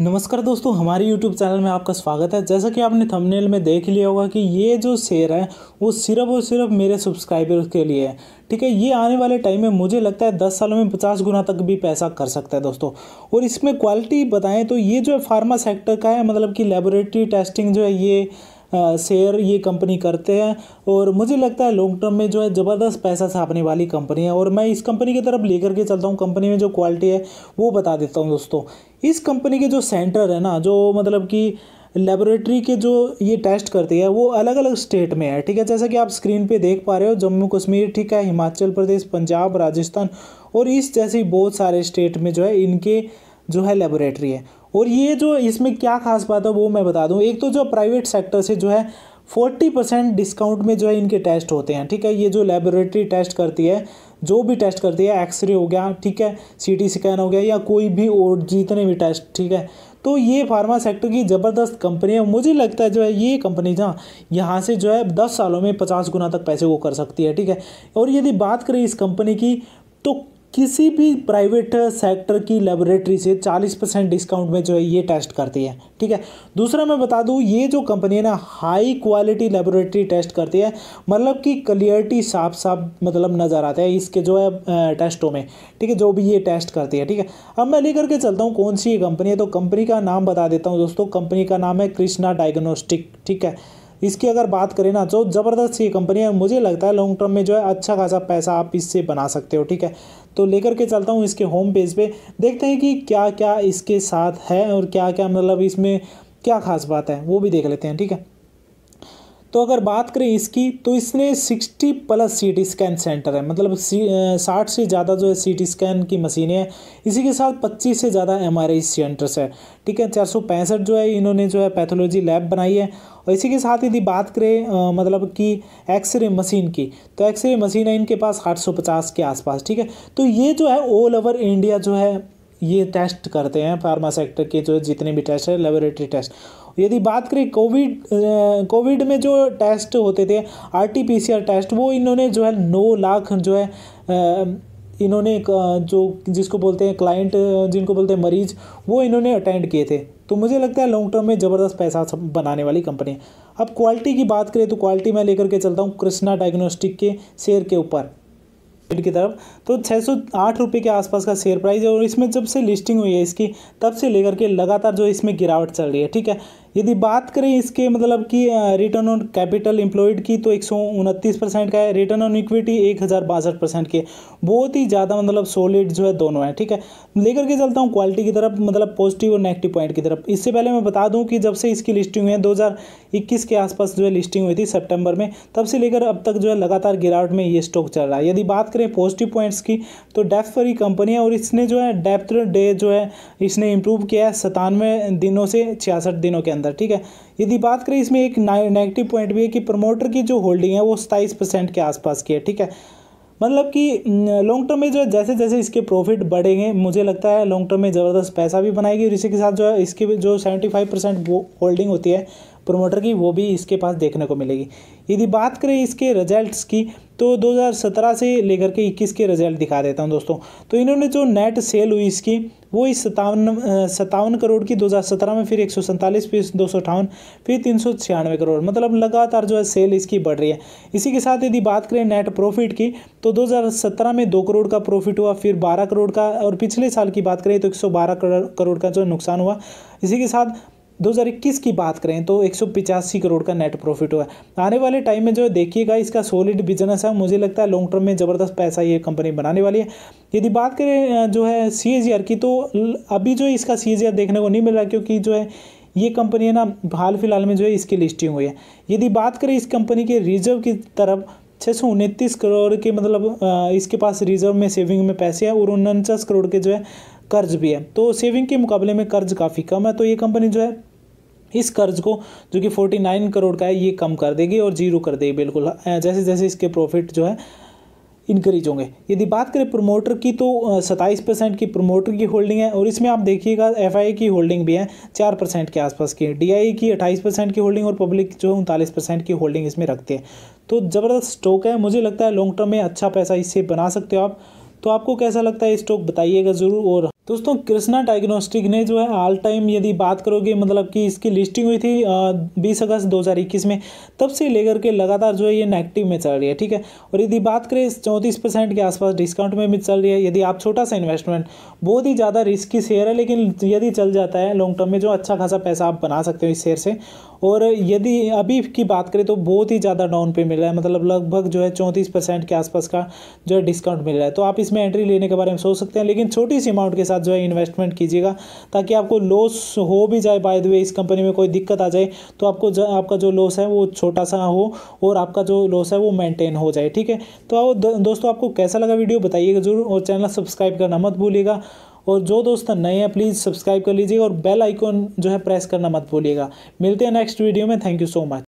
नमस्कार दोस्तों हमारे YouTube चैनल में आपका स्वागत है जैसा कि आपने थंबनेल में देख लिया होगा कि ये जो शेयर है वो सिर्फ और सिर्फ मेरे सब्सक्राइबर्स के लिए है ठीक है ये आने वाले टाइम में मुझे लगता है दस सालों में पचास गुना तक भी पैसा कर सकता है दोस्तों और इसमें क्वालिटी बताएं तो ये जो है फार्मा सेक्टर का है मतलब कि लेबोरेटरी टेस्टिंग जो है ये शेयर ये कंपनी करते हैं और मुझे लगता है लॉन्ग टर्म में जो है ज़बरदस्त पैसा छापने वाली कंपनी है और मैं इस कंपनी की तरफ लेकर के चलता हूँ कंपनी में जो क्वालिटी है वो बता देता हूँ दोस्तों इस कंपनी के जो सेंटर है ना जो मतलब कि लेबोरेटरी के जो ये टेस्ट करती है वो अलग अलग स्टेट में है ठीक है जैसा कि आप स्क्रीन पे देख पा रहे हो जम्मू कश्मीर ठीक है हिमाचल प्रदेश पंजाब राजस्थान और इस जैसे बहुत सारे स्टेट में जो है इनके जो है लेबोरेटरी है और ये जो इसमें क्या खास बात है वो मैं बता दूँ एक तो जो प्राइवेट सेक्टर से जो है फोर्टी परसेंट डिस्काउंट में जो है इनके टेस्ट होते हैं ठीक है ये जो लेबोरेटरी टेस्ट करती है जो भी टेस्ट करती है एक्सरे हो गया ठीक है सीटी स्कैन हो गया या कोई भी और जितने भी टेस्ट ठीक है तो ये फार्मा सेक्टर की ज़बरदस्त कंपनी है मुझे लगता है जो है ये कंपनी जहाँ यहाँ से जो है दस सालों में पचास गुना तक पैसे वो कर सकती है ठीक है और यदि बात करें इस कंपनी की तो किसी भी प्राइवेट सेक्टर की लेबोरेटरी से 40 परसेंट डिस्काउंट में जो है ये टेस्ट करती है ठीक है दूसरा मैं बता दूँ ये जो कंपनी है ना हाई क्वालिटी लेबोरेटरी टेस्ट करती है मतलब कि क्लियरिटी साफ साफ मतलब नज़र आता है इसके जो है टेस्टों में ठीक है जो भी ये टेस्ट करती है ठीक है अब मैं लेकर के चलता हूँ कौन सी कंपनी है तो कंपनी का नाम बता देता हूँ दोस्तों कंपनी का नाम है कृष्णा डायग्नोस्टिक ठीक है इसकी अगर बात करें ना जो तो ज़बरदस्त ये कंपनी है मुझे लगता है लॉन्ग टर्म में जो है अच्छा खासा पैसा आप इससे बना सकते हो ठीक है तो लेकर के चलता हूँ इसके होम पेज पे देखते हैं कि क्या क्या इसके साथ है और क्या क्या मतलब इसमें क्या खास बात है वो भी देख लेते हैं ठीक है तो अगर बात करें इसकी तो इसने 60 plus C T scan centre है मतलब साठ से ज़्यादा जो है सी टी स्कैन की मशीनें हैं इसी के साथ 25 से ज़्यादा एम आर आई सेंटर्स है ठीक है चार जो है इन्होंने जो है पैथोलॉजी लैब बनाई है और इसी के साथ यदि बात करें आ, मतलब कि एक्सरे मशीन की तो एक्सरे मशीन है इनके पास पचास के आसपास ठीक है तो ये जो है ऑल ओवर इंडिया जो है ये टेस्ट करते हैं फार्मा सेक्टर के जो जितने भी टेस्ट है लेबोरेटरी टेस्ट यदि बात करें कोविड कोविड में जो टेस्ट होते थे R T P C R test वो इन्होंने जो है नौ लाख जो है इन्होंने जो जिसको बोलते हैं क्लाइंट जिनको बोलते हैं मरीज वो इन्होंने अटेंड किए थे तो मुझे लगता है लॉन्ग टर्म में ज़बरदस्त पैसा बनाने वाली कंपनी है अब क्वालिटी की बात करें तो क्वालिटी मैं लेकर के चलता हूँ कृष्णा डायग्नोस्टिक के शेयर के ऊपर की तरफ तो छः सौ आठ रुपये के आसपास का शेयर प्राइस है और इसमें जब से लिस्टिंग हुई है इसकी तब से लेकर के लगातार जो इसमें गिरावट चल रही है ठीक है यदि बात करें इसके मतलब कि रिटर्न ऑन कैपिटल एम्प्लॉयड की तो एक परसेंट का है रिटर्न ऑन इक्विटी एक हज़ार बासठ परसेंट की बहुत ही ज़्यादा मतलब सॉलिड जो है दोनों है ठीक है लेकर के चलता हूँ क्वालिटी की तरफ मतलब पॉजिटिव और नेगेटिव पॉइंट की तरफ इससे पहले मैं बता दूँ कि जब से इसकी लिस्टिंग हुई है दो के आसपास जो है लिस्टिंग हुई थी सेप्टेम्बर में तब से लेकर अब तक जो है लगातार गिरावट में ये स्टॉक चल रहा है यदि बात करें पॉजिटिव पॉइंट्स की तो डेफ पर कंपनी है और इसने जो है डेप्थ डे जो है इसने इंप्रूव किया है सतानवे दिनों से छियासठ दिनों के अंदर ठीक है यदि बात करें इसमें एक नेगेटिव पॉइंट भी है कि प्रमोटर की जो होल्डिंग है वो सताईस परसेंट के आसपास की है ठीक है मतलब कि लॉन्ग टर्म में जो है जैसे जैसे इसके प्रॉफिट बढ़ेंगे मुझे लगता है लॉन्ग टर्म में ज़बरदस्त पैसा भी बनाएगी और इसी के साथ जो है इसकी जो सेवेंटी फाइव परसेंट होल्डिंग होती है प्रमोटर की वो भी इसके पास देखने को मिलेगी यदि बात करें इसके रिजल्ट्स की तो 2017 से लेकर के 21 के रिजल्ट दिखा देता हूँ दोस्तों तो इन्होंने जो नेट सेल हुई इसकी वो इस सतावन सतावन करोड़ की 2017 में फिर एक सौ फिर दो फिर तीन करोड़ मतलब लगातार जो है सेल इसकी बढ़ रही है इसी के साथ यदि बात करें नेट प्रॉफिट की तो 2017 में दो करोड़ का प्रॉफिट हुआ फिर 12 करोड़ का और पिछले साल की बात करें तो 112 करोड़ का जो नुकसान हुआ इसी के साथ 2021 की बात करें तो एक करोड़ का नेट प्रॉफिट हुआ आने वाले टाइम में जो देखिएगा इसका सॉलिड बिजनेस है मुझे लगता है लॉन्ग टर्म में ज़बरदस्त पैसा ये कंपनी बनाने वाली है यदि बात करें जो है सी की तो अभी जो इसका सी देखने को नहीं मिल रहा क्योंकि जो है ये कंपनी है ना हाल फिलहाल में जो है इसकी लिस्टिंग हुई है यदि बात करें इस कंपनी के रिजर्व की तरफ छः सौ उनतीस करोड़ के मतलब इसके पास रिजर्व में सेविंग में पैसे हैं और उनचास करोड़ के जो है कर्ज भी है तो सेविंग के मुकाबले में कर्ज काफ़ी कम है तो ये कंपनी जो है इस कर्ज को जो कि फोर्टी नाइन करोड़ का है ये कम कर देगी और जीरो कर देगी बिल्कुल जैसे जैसे इसके प्रॉफिट जो है इंक्रीज होंगे यदि बात करें प्रोमोटर की तो सत्ताईस परसेंट की प्रोमोटर की होल्डिंग है और इसमें आप देखिएगा एफ की होल्डिंग भी है चार परसेंट के आसपास की डी की अट्ठाईस परसेंट की होल्डिंग और पब्लिक जो है उनतालीस परसेंट की होल्डिंग इसमें रखते हैं तो ज़बरदस्त स्टॉक है मुझे लगता है लॉन्ग टर्म में अच्छा पैसा इससे बना सकते हो आप तो आपको कैसा लगता है स्टॉक बताइएगा ज़रूर और दोस्तों कृष्णा डायग्नोस्टिक ने जो है ऑल टाइम यदि बात करोगे मतलब कि इसकी लिस्टिंग हुई थी बीस अगस्त दो हज़ार इक्कीस में तब से लेकर के लगातार जो है ये नेगेटिव में चल रही है ठीक है और यदि बात करें चौंतीस परसेंट के आसपास डिस्काउंट में भी चल रही है यदि आप छोटा सा इन्वेस्टमेंट बहुत ही ज़्यादा रिस्की शेयर है लेकिन यदि चल जाता है लॉन्ग टर्म में जो अच्छा खासा पैसा आप बना सकते हो इस शेयर से और यदि अभी की बात करें तो बहुत ही ज़्यादा डाउन पे मिल रहा है मतलब लगभग जो है चौंतीस परसेंट के आसपास का जो है डिस्काउंट मिल रहा है तो आप इसमें एंट्री लेने के बारे में सोच सकते हैं लेकिन छोटी सी अमाउंट के साथ साथ जो है इन्वेस्टमेंट कीजिएगा ताकि आपको लॉस हो भी जाए बाय द वे इस कंपनी में कोई दिक्कत आ जाए तो आपको जो आपका जो लॉस है वो छोटा सा हो और आपका जो लॉस है वो मेंटेन हो जाए ठीक है तो दोस्तों आपको कैसा लगा वीडियो बताइएगा जरूर और चैनल सब्सक्राइब करना मत भूलिएगा और जो दोस्त नए हैं प्लीज़ सब्सक्राइब कर लीजिए और बेल आइकॉन जो है प्रेस करना मत भूलिएगा मिलते हैं नेक्स्ट वीडियो में थैंक यू सो मच